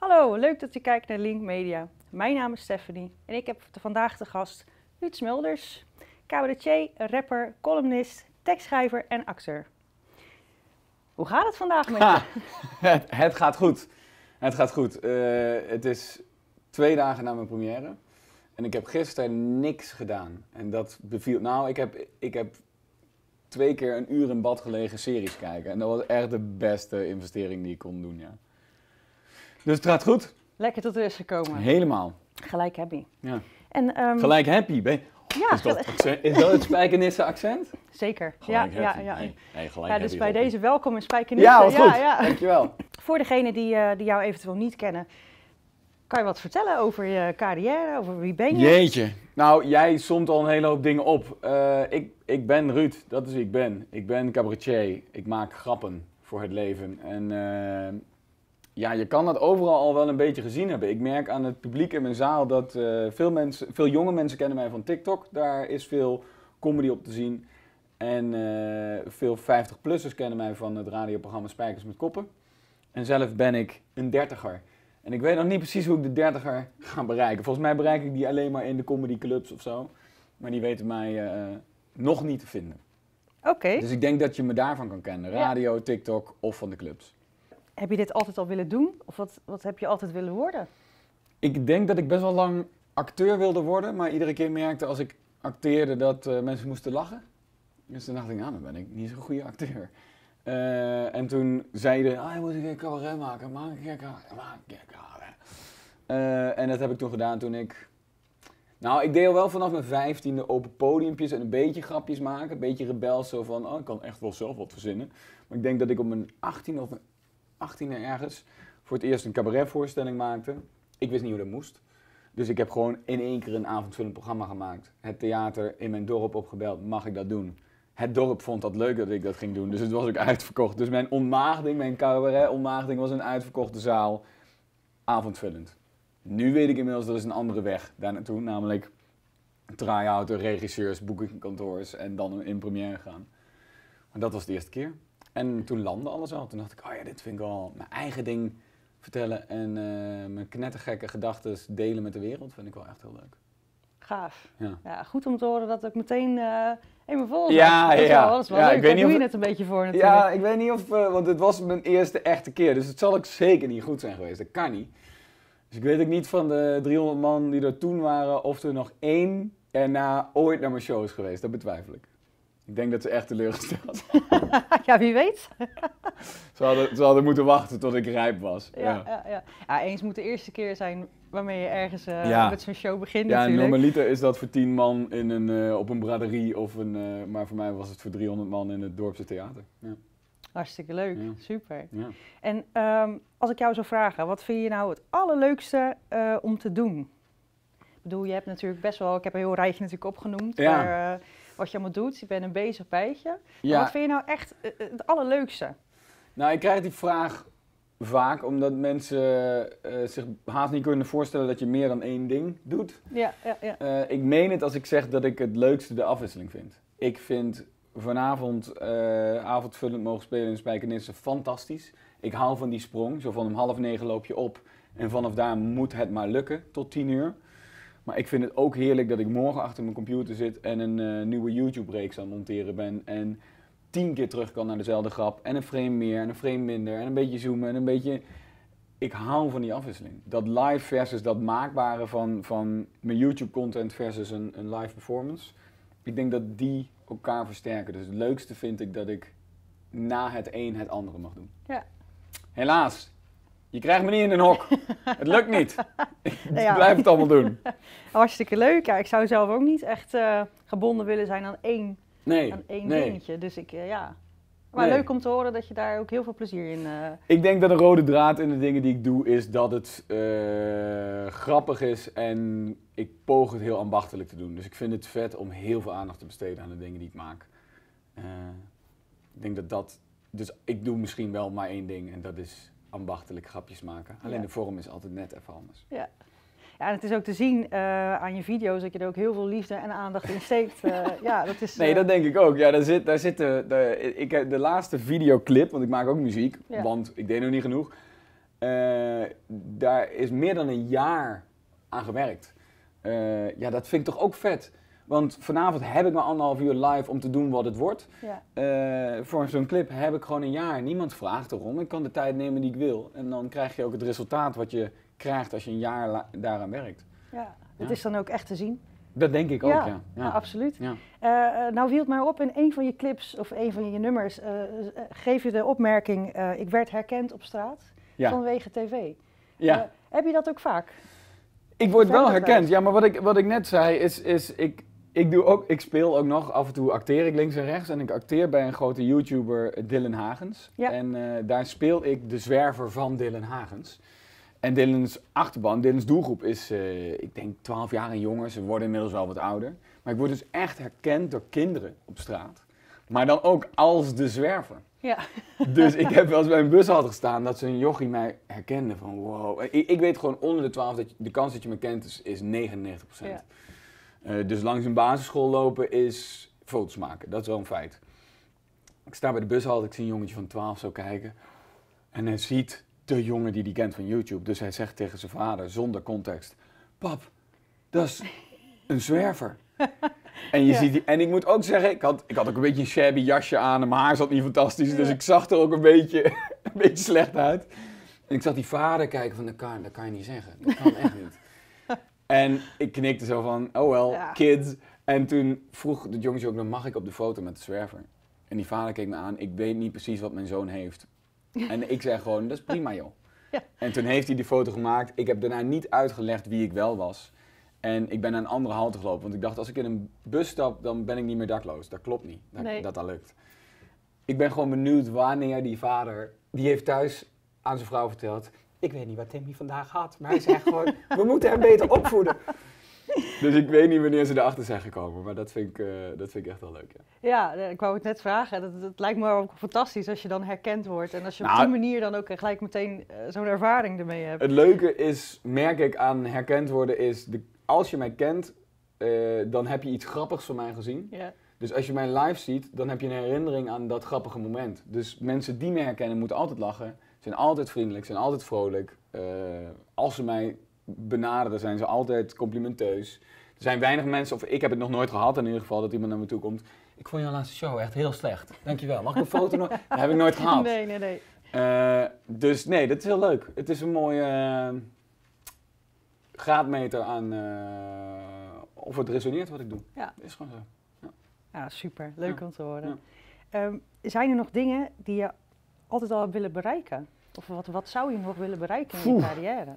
Hallo, leuk dat je kijkt naar Link Media. Mijn naam is Stephanie en ik heb vandaag de gast Ruud Smulders, cabaretier, rapper, columnist, tekstschrijver en acteur. Hoe gaat het vandaag met je? Het, gaat goed. Het gaat goed. Eh, het is twee dagen na mijn première en ik heb gisteren niks gedaan. En dat beviel... Nou, ik heb, ik heb twee keer een uur in bad gelegen series kijken. En dat was echt de beste investering die ik kon doen, ja. Dus het gaat goed? Lekker tot rust gekomen. Helemaal. Gelijk happy. Ja. En, ehm, Gelijk happy. Ja, is, dat, is het Spijkenisse accent? Zeker. ja, ja, ja. ja, dus bij deze welkom in Spijkenisse. Ja, goed. Ja, Dankjewel. Voor degene die, eh, die jou eventueel niet kennen, kan je wat vertellen over je carrière, over wie ben je? Jeetje. Nou, jij somt al een hele hoop dingen op. Eh, ik, ik ben Ruud, dat is wie ik ben. Ik ben cabaretier. Ik maak grappen voor het leven. En eh, ja, je kan dat overal al wel een beetje gezien hebben. Ik merk aan het publiek in mijn zaal dat eh, veel, mensen, veel jonge mensen kennen mij van TikTok. Daar is veel comedy op te zien. En eh, veel 50-plussers kennen mij van het radioprogramma Spijkers met Koppen. En zelf ben ik een dertiger. En ik weet nog niet precies hoe ik de dertiger ga bereiken. Volgens mij bereik ik die alleen maar in de comedyclubs of zo. Maar die weten mij eh, nog niet te vinden. Oké. Dus ik denk dat je me daarvan kan kennen. Radio, TikTok of van de clubs. Heb je dit altijd al willen doen? Of wat, wat heb je altijd willen worden? Ik denk dat ik best wel lang acteur wilde worden, maar iedere keer merkte als ik acteerde dat eh, mensen moesten lachen. Dus toen dacht ik, nou, dan ben ik niet zo'n goede acteur. Eh, en toen zeiden, ah, je moet een keer maken, maak een keer cabaret, maak een eh, en dat heb ik toen gedaan toen ik... Nou, ik deed wel vanaf mijn vijftiende open podiumpjes en een beetje grapjes maken. Een beetje rebels, zo van, oh, ik kan echt wel zelf wat verzinnen. Maar ik denk dat ik op mijn achttiende of mijn 18e ergens voor het eerst een cabaretvoorstelling maakte. Ik wist niet hoe dat moest. Dus ik heb gewoon in één keer een avondvullend programma gemaakt. Het theater in mijn dorp opgebeld, mag ik dat doen? Het dorp vond dat leuk dat ik dat ging doen, dus het was ook uitverkocht. Dus mijn ontmaagding, mijn cabaret-ontmaagding was een uitverkochte zaal, avondvullend. Nu weet ik inmiddels dat is een andere weg daar naartoe, namelijk try-out regisseurs, boekingkantoors en dan in première gaan. Maar dat was de eerste keer. En toen landde alles al. Toen dacht ik, oh ja, dit vind ik al mijn eigen ding vertellen en uh, mijn knettergekke gedachten delen met de wereld. Vind ik wel echt heel leuk. Gaaf. Ja, ja goed om te horen dat ik meteen uh, even vol ja, Ja, ja. dat is wel leuk. Ik weet niet doe je net een beetje voor natuurlijk. Ja, ik weet niet of... Eh, want het was mijn eerste echte keer. Dus het zal ook zeker niet goed zijn geweest. Dat kan niet. Dus ik weet ook niet van de 300 man die er toen waren... of er nog één erna ooit naar mijn show is geweest. Dat betwijfel ik. Ik denk dat ze echt teleurgesteld zijn. ja, wie weet. ze, hadden, ze hadden moeten wachten tot ik rijp was. Ja, ja. ja, ja. eens moet de eerste keer zijn waarmee je ergens eh, met zo'n show begint ja, natuurlijk. Ja, normaliter is dat voor tien man in een, eh, op een braderie. Of een, eh, maar voor mij was het voor 300 man in het dorpse theater. Hartstikke leuk, super. En ehm, als ik jou zou vragen, wat vind je nou het allerleukste om te doen? Ik bedoel, je hebt natuurlijk best wel, ik heb een heel rijtje natuurlijk opgenoemd. Ja wat je allemaal doet. Je bent een bezig bijtje. wat vind je nou echt eh, eh, het allerleukste? Nou, ik krijg die vraag vaak omdat mensen eh, zich haast niet kunnen voorstellen dat je meer dan één ding doet. Ja, ja, ja. ik meen het als ik zeg dat ik het leukste de afwisseling vind. Ik vind vanavond uh, avondvullend mogen spelen in Spijkenissen fantastisch. Ik hou van die sprong. Zo van om half negen loop je op en vanaf daar moet het maar lukken tot tien uur. Maar ik vind het ook heerlijk dat ik morgen achter mijn computer zit en een eh, nieuwe YouTube-reeks aan monteren ben. En tien keer terug kan naar dezelfde grap. En een frame meer en een frame minder. En een beetje zoomen en een beetje... Ik hou van die afwisseling. Dat live versus dat maakbare van, van mijn YouTube-content versus een, een live performance. Ik denk dat die elkaar versterken. Dus het leukste vind ik dat ik na het een het andere mag doen. Ja. Helaas, je krijgt me niet in een hok. Het lukt niet. Ik blijf het allemaal doen. Hartstikke leuk. Ja, ik zou zelf ook niet echt eh, gebonden willen zijn aan één, aan één dingetje. Dus ik, eh, ja. Maar leuk om te horen dat je daar ook heel veel plezier in... Uh... Ik denk dat een rode draad in de dingen die ik doe is dat het grappig is en ik poog het heel ambachtelijk te doen. Dus ik vind het vet om heel veel aandacht te besteden aan de dingen die ik maak. ik denk dat dat... Dus ik doe misschien wel maar één ding en dat is ambachtelijk grapjes maken. Alleen de vorm is altijd net even anders. Ja. Ja, en het is ook te zien eh, aan je video's dat je er ook heel veel liefde en aandacht in steekt. Eh, ja, dat is, Nee, eh, dat denk ik ook. Ja, daar zit, daar zit de, de, de laatste videoclip, want ik maak ook muziek, want ik deed nog niet genoeg. daar is meer dan een jaar aan gewerkt. ja, dat vind ik toch ook vet. Want vanavond heb ik maar anderhalf uur live om te doen wat het wordt. Ja. Eh, voor zo'n clip heb ik gewoon een jaar. Niemand vraagt erom. Ik kan de tijd nemen die ik wil. En dan krijg je ook het resultaat wat je krijgt als je een jaar daaraan werkt. Ja, het is dan ook echt te zien. Dat denk ik ook, ja. ja. Nou, absoluut. Ja. Eh, eh, nou viel het mij op in een van je clips of een van je nummers. geef je de opmerking, ik werd herkend op straat vanwege tv. Ja. heb je dat ook vaak? Ik word wel herkend, ja, maar wat ik, wat ik net zei is, is ik, ik, doe ook, ik speel ook nog, af en toe acteer ik links en rechts. En ik acteer bij een grote YouTuber, eh, Dylan Hagens. Ja. En eh, daar speel ik de zwerver van Dylan Hagens. En Dylan's achterban, Dylan's doelgroep is, eh, ik denk, 12 jaar en jonger. Ze worden inmiddels wel wat ouder. Maar ik word dus echt herkend door kinderen op straat. Maar dan ook als de zwerver. Ja. Dus ik heb wel eens bij een bus gestaan dat ze een jochie mij herkende van wow. Ik, weet gewoon onder de 12 dat je, de kans dat je me kent is, 99%. Eh, dus langs een basisschool lopen is foto's maken. Dat is wel een feit. Ik sta bij de bushalte, ik zie een jongetje van 12 zo kijken. En hij ziet de jongen die hij kent van YouTube. Dus hij zegt tegen zijn vader, zonder context: Pap, dat is een zwerver. En, je ziet die, en ik moet ook zeggen, ik had, ik had ook een beetje een shabby jasje aan en mijn haar zat niet fantastisch. Dus ik zag er ook een beetje, een beetje slecht uit. En ik zag die vader kijken van, dat dat kan je niet zeggen. Dat kan echt niet. En ik knikte zo van, oh wel, kids. En toen vroeg de jongetje ook, dan mag ik op de foto met de zwerver? En die vader keek me aan, ik weet niet precies wat mijn zoon heeft. En ik zei gewoon, dat is prima joh. Ja. En toen heeft hij die foto gemaakt. Ik heb daarna niet uitgelegd wie ik wel was. En ik ben naar een andere halte gelopen. Want ik dacht, als ik in een bus stap, dan ben ik niet meer dakloos. Dat klopt niet, dat dat, dat lukt. Ik ben gewoon benieuwd wanneer die vader... Die heeft thuis aan zijn vrouw verteld... Ik weet niet wat Timmy vandaag had, maar hij zei gewoon, we moeten hem beter opvoeden. Dus ik weet niet wanneer ze erachter zijn gekomen, maar dat vind ik, eh, dat vind ik echt wel leuk. Ja, ja eh, ik wou het net vragen. Dat, lijkt me ook fantastisch als je dan herkend wordt en als je op nou, die manier dan ook eh, gelijk meteen zo'n ervaring ermee hebt. Het leuke is, merk ik aan herkend worden, is de, als je mij kent, dan heb je iets grappigs van mij gezien. Ja. Dus als je mij live ziet, dan heb je een herinnering aan dat grappige moment. Dus mensen die me herkennen moeten altijd lachen zijn altijd vriendelijk, zijn altijd vrolijk. Eh, als ze mij benaderen, zijn ze altijd complimenteus. Er zijn weinig mensen, of ik heb het nog nooit gehad in ieder geval, dat iemand naar me toe komt. Ik vond jouw laatste show echt heel slecht. Dankjewel. Mag ik een foto? nog? Dat heb ik nooit gehad. Nee, nee, nee. Eh, dus nee, dat is heel leuk. Het is een mooie eh, graadmeter aan of het resoneert wat ik doe. Ja. is gewoon zo. Ja, ja super. Leuk om te horen. Ehm, zijn er nog dingen die je altijd al willen bereiken? Of wat, wat zou je nog willen bereiken in je carrière?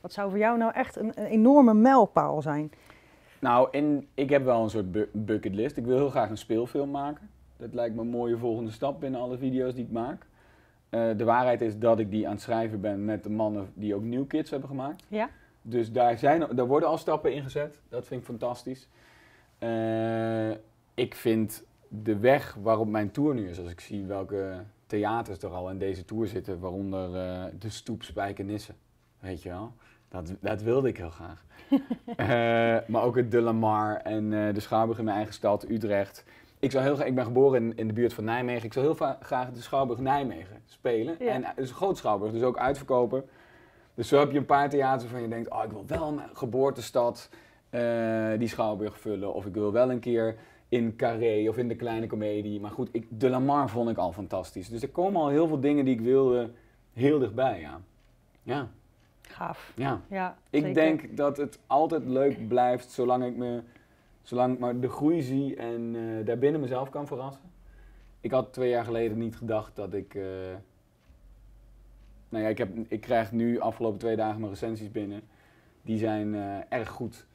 Wat zou voor jou nou echt een, een enorme mijlpaal zijn? Nou, in, ik heb wel een soort bucketlist. Ik wil heel graag een speelfilm maken. Dat lijkt me een mooie volgende stap binnen alle video's die ik maak. Eh, de waarheid is dat ik die aan het schrijven ben met de mannen die ook New Kids hebben gemaakt. Ja. Dus daar, zijn, daar worden al stappen ingezet Dat vind ik fantastisch. Eh, ik vind de weg waarop mijn tour nu is, als ik zie welke theaters er al in deze tour zitten, waaronder eh, de stoep Spijkenissen. Weet je wel? Dat, dat wilde ik heel graag. Eh, maar ook het De Lamar en eh, de Schouwburg in mijn eigen stad, Utrecht. Ik, zou heel graag, ik ben geboren in, in de buurt van Nijmegen. Ik zou heel graag de Schouwburg Nijmegen spelen. En het is een groot Schouwburg, dus ook uitverkopen. Dus zo heb je een paar theaters waarvan je denkt, oh, ik wil wel mijn geboortestad die Schouwburg vullen. Of ik wil wel een keer in Carré of in de kleine comedie. Maar goed, ik, de Lamar vond ik al fantastisch. Dus er komen al heel veel dingen die ik wilde heel dichtbij, ja. Ja. Gaaf. Ja. ja ik denk dat het altijd leuk blijft zolang ik, me, zolang ik maar de groei zie en eh, daarbinnen mezelf kan verrassen. Ik had twee jaar geleden niet gedacht dat ik... Uh, nou ja, ik, heb, ik krijg nu afgelopen twee dagen mijn recensies binnen. Die zijn eh, erg goed.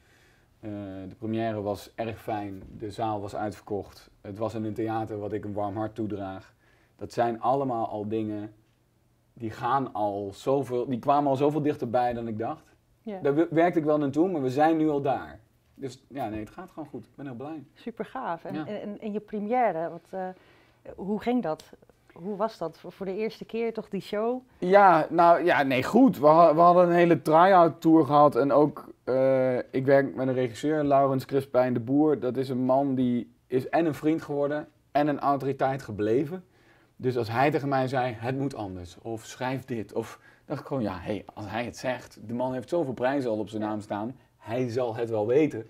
Eh, de première was erg fijn, de zaal was uitverkocht. Het was in een theater wat ik een warm hart toedraag. Dat zijn allemaal al dingen die gaan al zoveel, die kwamen al zoveel dichterbij dan ik dacht. Daar werkte ik wel naartoe, maar we zijn nu al daar. Dus ja, nee, het gaat gewoon goed. Ik ben heel blij. Super gaaf. En, en, je première, wat, eh, hoe ging dat? Hoe was dat voor de eerste keer toch die show? Ja, nou ja, nee, goed. We, we hadden een hele try-out tour gehad en ook eh, ik werk met een regisseur, Laurens Crispijn de Boer. Dat is een man die is en een vriend geworden en een autoriteit gebleven. Dus als hij tegen mij zei, het moet anders, of schrijf dit, of dacht ik gewoon, ja, hey, als hij het zegt, de man heeft zoveel prijzen al op zijn naam staan, hij zal het wel weten.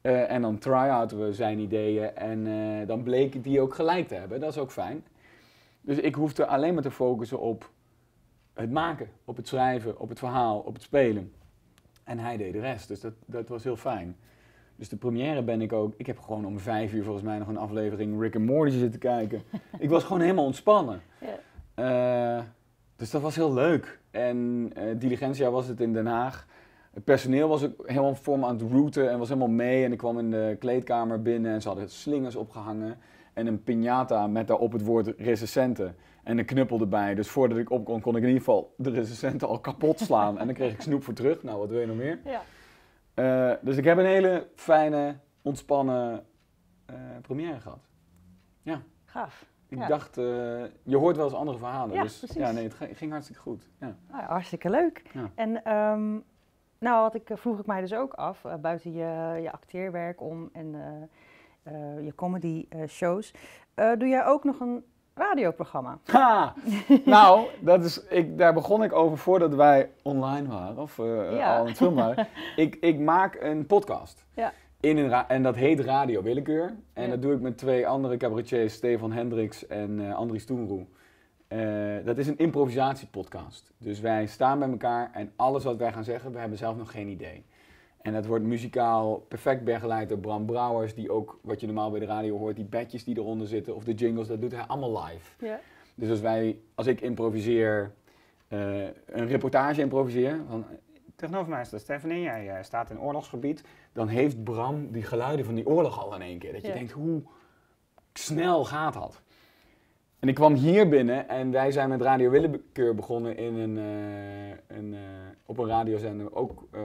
Eh, en dan try-outen we zijn ideeën en eh, dan bleek die ook gelijk te hebben, dat is ook fijn. Dus ik hoefde alleen maar te focussen op het maken, op het schrijven, op het verhaal, op het spelen. En hij deed de rest. Dus dat, dat was heel fijn. Dus de première ben ik ook. Ik heb gewoon om vijf uur volgens mij nog een aflevering Rick and Morty zitten kijken. ik was gewoon helemaal ontspannen. Ja. Eh, dus dat was heel leuk. En uh, Diligentia was het in Den Haag. Het personeel was ook helemaal voor me aan het routen en was helemaal mee. En ik kwam in de kleedkamer binnen en ze hadden slingers opgehangen en een piñata met daarop het woord recensenten. En een knuppel erbij. Dus voordat ik op kon, kon ik in ieder geval de recensenten al kapot slaan. en dan kreeg ik snoep voor terug. Nou, wat wil je nog meer? Ja. Eh, dus ik heb een hele fijne, ontspannen eh, première gehad. Ja. Gaaf. Ik dacht, eh, je hoort wel eens andere verhalen. Ja, dus precies. ja, nee, het ging hartstikke goed. Ja. Nou hartstikke leuk. En ehm, nou, wat ik, vroeg ik mij dus ook af, buiten je, je acteerwerk om en uh, je comedy eh, shows. Eh, doe jij ook nog een radioprogramma? nou, dat is, ik, daar begon ik over voordat wij online waren of al een het waren. ik, ik maak een podcast. Ja. In een en dat heet Radio Willekeur. En dat doe ik met twee andere cabaretiers, Stefan Hendricks en Andries Toenroe. dat is een improvisatiepodcast. Dus wij staan bij elkaar en alles wat wij gaan zeggen, we hebben zelf nog geen idee. En dat wordt muzikaal perfect begeleid door Bram Brouwers, die ook, wat je normaal bij de radio hoort, die bedjes die eronder zitten of de jingles, dat doet hij allemaal live. Ja. Dus als wij, als ik improviseer, eh, een reportage improviseer, van, tegenover mij dat Stephanie, jij eh, staat in oorlogsgebied, dan heeft Bram die geluiden van die oorlog al in één keer. Dat je denkt, hoe snel gaat dat? En ik kwam hier binnen en wij zijn met Radio Willekeur begonnen in een, uh, een uh, op een radiozender, ook eh,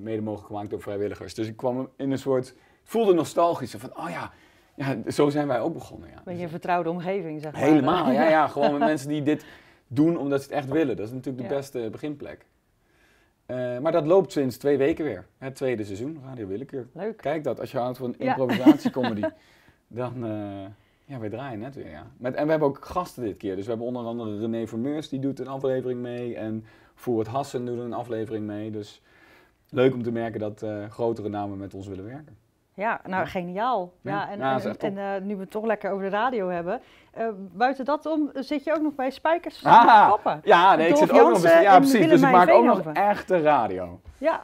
mede mogelijk gemaakt door vrijwilligers. Dus ik kwam in een soort, voelde nostalgisch, van oh ja, ja zo zijn wij ook begonnen. Ja. Beetje je vertrouwde omgeving, zeg maar. Helemaal, ja, ja, gewoon met mensen die dit doen omdat ze het echt willen. Dat is natuurlijk de beste beginplek. maar dat loopt sinds twee weken weer. Het tweede seizoen, Radio Willekeur. Leuk. Kijk dat, als je houdt van improvisatiecomedy, dan... Ja, wij draaien net weer, ja. Met, en we hebben ook gasten dit keer. Dus we hebben onder andere René Vermeurs, die doet een aflevering mee. En het Hassen doet een aflevering mee. Dus leuk om te merken dat eh, grotere namen met ons willen werken. Ja, nou geniaal. Ja, en, en, eh, nu we het toch lekker over de radio hebben. Eh, buiten dat om zit je ook nog bij Spijkers ah, Koppen. Ja, nee, ik zit ook nog bij, Ja, precies. dus ik maak ook nog echte radio. Ja.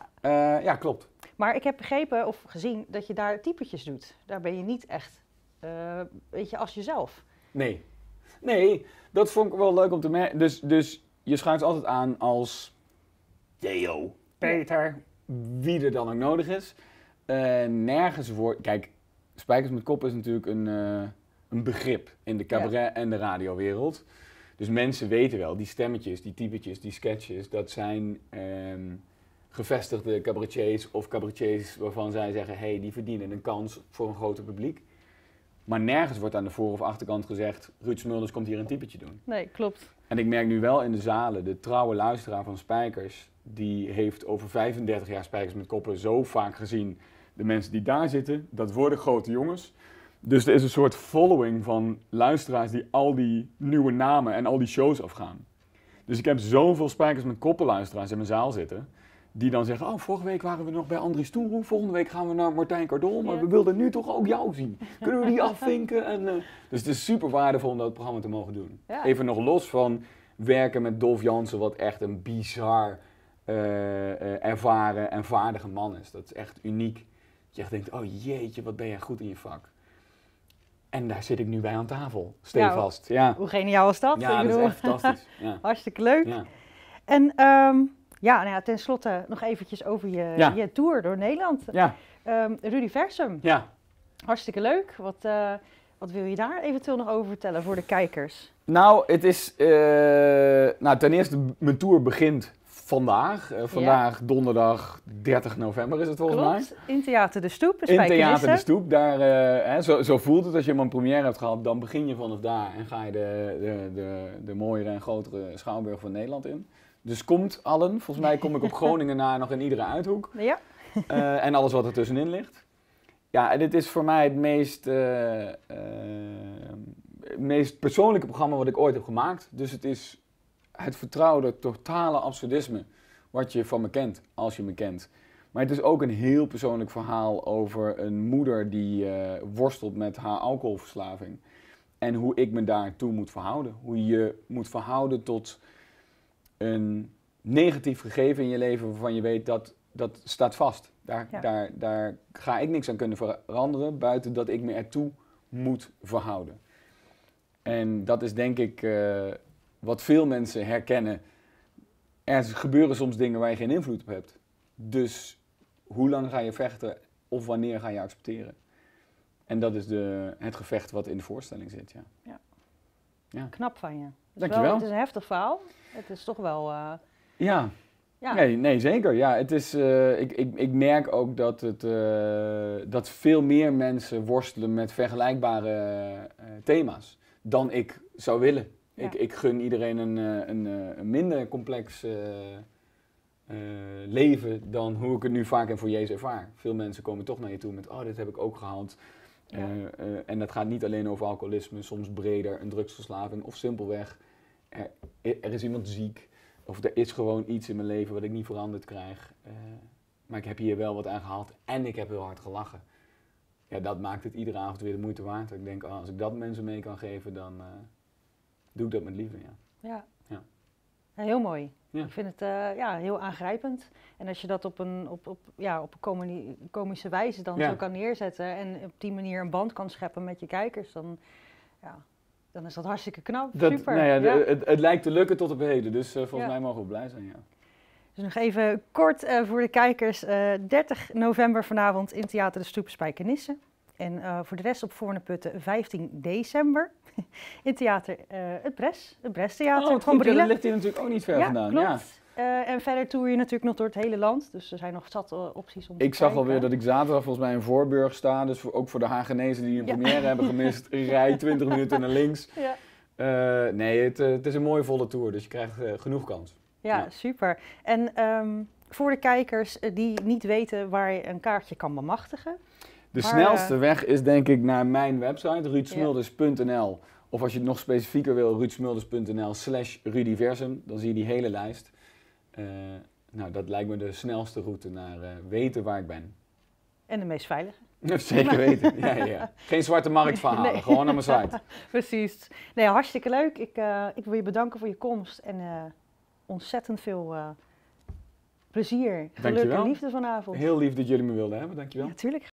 ja, klopt. Maar ik heb begrepen of gezien dat je daar typetjes doet. Daar ben je niet echt eh, weet je, als jezelf. Nee. Nee, dat vond ik wel leuk om te merken. Dus, dus je schuift altijd aan als Theo, Peter, wie er dan ook nodig is. Eh, nergens voor. Kijk, Spijkers met Kop is natuurlijk een, eh, een begrip in de cabaret- en de radiowereld. Dus mensen weten wel, die stemmetjes, die typetjes, die sketches, dat zijn ehm, gevestigde cabaretiers of cabaretiers waarvan zij zeggen, hé, hey, die verdienen een kans voor een groter publiek. Maar nergens wordt aan de voor- of achterkant gezegd: Ruud Smulders komt hier een typetje doen. Nee, klopt. En ik merk nu wel in de zalen, de trouwe luisteraar van Spijkers, die heeft over 35 jaar Spijkers met Koppen zo vaak gezien. De mensen die daar zitten, dat worden grote jongens. Dus er is een soort following van luisteraars die al die nieuwe namen en al die shows afgaan. Dus ik heb zoveel Spijkers met Koppen luisteraars in mijn zaal zitten die dan zeggen, oh, vorige week waren we nog bij Andries Toeroe, volgende week gaan we naar Martijn Cardon, maar we wilden nu toch ook jou zien. Kunnen we die afvinken? En, eh, dus het is super waardevol om dat programma te mogen doen. Even nog los van werken met Dolf Jansen, wat echt een bizar eh, eh, ervaren en vaardige man is. Dat is echt uniek. Dat je echt denkt, oh jeetje, wat ben jij goed in je vak. En daar zit ik nu bij aan tafel, stevast. Nou, ja. Hoe geniaal is dat? Ja, ik dat bedoel. is echt fantastisch. Ja. Hartstikke leuk. En... Ehm, ja, nou ja, tenslotte nog eventjes over je, je tour door Nederland. Ja. Ehm, Rudy Versum. Ja. Hartstikke leuk. Wat, eh, wat wil je daar eventueel nog over vertellen voor de kijkers? Nou, het is. Eh, nou, ten eerste, mijn tour begint vandaag. Eh, vandaag, donderdag 30 november is het volgens mij. In Theater de Stoep. In Theater de Stoep. Daar, hè, zo, zo, voelt het als je een première hebt gehad. Dan begin je vanaf daar en ga je de, de, de, de mooiere en grotere schouwburg van Nederland in. Dus komt allen. Volgens mij kom ik op Groningen na nog in iedere uithoek. Ja. Eh, en alles wat er tussenin ligt. Ja, en dit is voor mij het meest, eh, eh, meest persoonlijke programma wat ik ooit heb gemaakt. Dus het is het vertrouwde, totale absurdisme wat je van me kent, als je me kent. Maar het is ook een heel persoonlijk verhaal over een moeder die worstelt met haar alcoholverslaving. En hoe ik me daartoe moet verhouden. Hoe je moet verhouden tot een negatief gegeven in je leven waarvan je weet dat dat staat vast. Daar, daar, daar ga ik niks aan kunnen veranderen buiten dat ik me ertoe moet verhouden. En dat is denk ik eh, wat veel mensen herkennen. Er gebeuren soms dingen waar je geen invloed op hebt. Dus hoe lang ga je vechten of wanneer ga je accepteren? En dat is de, het gevecht wat in de voorstelling zit, ja. ja. ja. Knap van je. Dankjewel. Het is een heftig verhaal. Het is toch wel... Eh, ja. Nee, nee, zeker. Ja, het is, eh, ik, ik, ik merk ook dat, het, eh, dat veel meer mensen worstelen met vergelijkbare thema's dan ik zou willen. Ik, ik gun iedereen een, een, minder complex leven dan hoe ik het nu vaak en voor Jezus ervaar. Veel mensen komen toch naar je toe met, oh, dit heb ik ook gehaald eh, eh, en dat gaat niet alleen over alcoholisme, soms breder, een drugsverslaving of simpelweg er, is iemand ziek of er is gewoon iets in mijn leven wat ik niet veranderd krijg. Eh, maar ik heb hier wel wat aan gehaald en ik heb heel hard gelachen. Ja, dat maakt het iedere avond weer de moeite waard. Ik denk, oh, als ik dat mensen mee kan geven, dan doe ik dat met liefde. Ja. ja. Heel mooi. Ik vind het eh, ja, heel aangrijpend. En als je dat op een, op, op, ja, op een komische wijze dan zo kan neerzetten en op die manier een band kan scheppen met je kijkers, dan, ja, dan is dat hartstikke knap. Super. Nou ja, Het, het, lijkt te lukken tot op heden, dus eh, volgens mij mogen we blij zijn. Ja. Dus nog even kort eh, voor de kijkers. 30 november vanavond in Theater de Stoep Spijkenisse. En eh, voor de rest op Voorne Putten 15 december in theater eh, Het Bres, het Bres Theater. Oh, goed, dat ligt hier natuurlijk ook niet ver ja, vandaan. Klopt. Ja. Eh, en verder toer je natuurlijk nog door het hele land. Dus er zijn nog zat opties om Ik zag kijken. alweer dat ik zaterdag volgens mij in Voorburg sta. Dus ook voor de Hagenezen die een première hebben gemist. Rij 20 minuten naar links. Ja. nee, het, het, is een mooie volle tour. Dus je krijgt genoeg kans. Ja, super. En ehm, voor de kijkers die niet weten waar je een kaartje kan bemachtigen... De snelste eh, weg is denk ik naar mijn website, ruudsmulders.nl. Of als je het nog specifieker wil, ruudsmulders.nl slash rudiversum. Dan zie je die hele lijst. Eh, nou, dat lijkt me de snelste route naar eh, weten waar ik ben. En de meest veilige. Zeker weten. Ja, ja. Geen zwarte markt verhalen, gewoon naar mijn site. Precies. Nee, hartstikke leuk. Ik, ik wil je bedanken voor je komst en ontzettend veel plezier, geluk Dankjewel. en liefde vanavond. Heel lief dat jullie me wilden hebben. Dankjewel. Ja, tuurlijk.